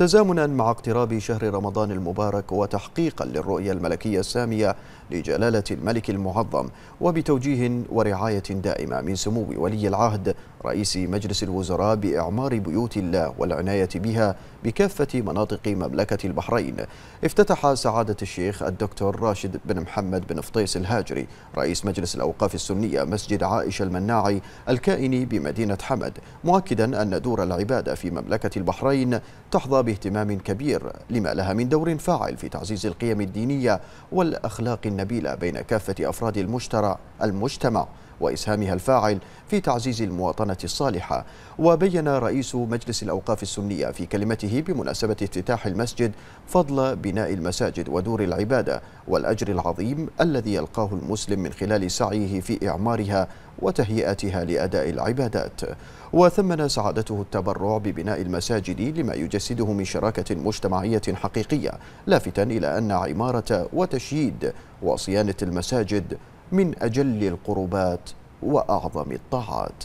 تزامنا مع اقتراب شهر رمضان المبارك وتحقيقا للرؤية الملكية السامية لجلالة الملك المعظم وبتوجيه ورعاية دائمة من سمو ولي العهد رئيس مجلس الوزراء بإعمار بيوت الله والعناية بها بكافة مناطق مملكة البحرين افتتح سعادة الشيخ الدكتور راشد بن محمد بن فطيس الهاجري رئيس مجلس الأوقاف السنية مسجد عائشة المناعي الكائن بمدينة حمد مؤكدا أن دور العبادة في مملكة البحرين تحظى باهتمام كبير لما لها من دور فاعل في تعزيز القيم الدينية والأخلاق النبوية النبيلة بين كافة أفراد المجتمع وإسهامها الفاعل في تعزيز المواطنة الصالحة وبين رئيس مجلس الأوقاف السنية في كلمته بمناسبة افتتاح المسجد فضل بناء المساجد ودور العبادة والأجر العظيم الذي يلقاه المسلم من خلال سعيه في إعمارها وتهيئتها لأداء العبادات وثمن سعادته التبرع ببناء المساجد لما يجسده من شراكة مجتمعية حقيقية لافتا إلى أن عمارة وتشييد وصيانة المساجد من أجل القربات وأعظم الطاعات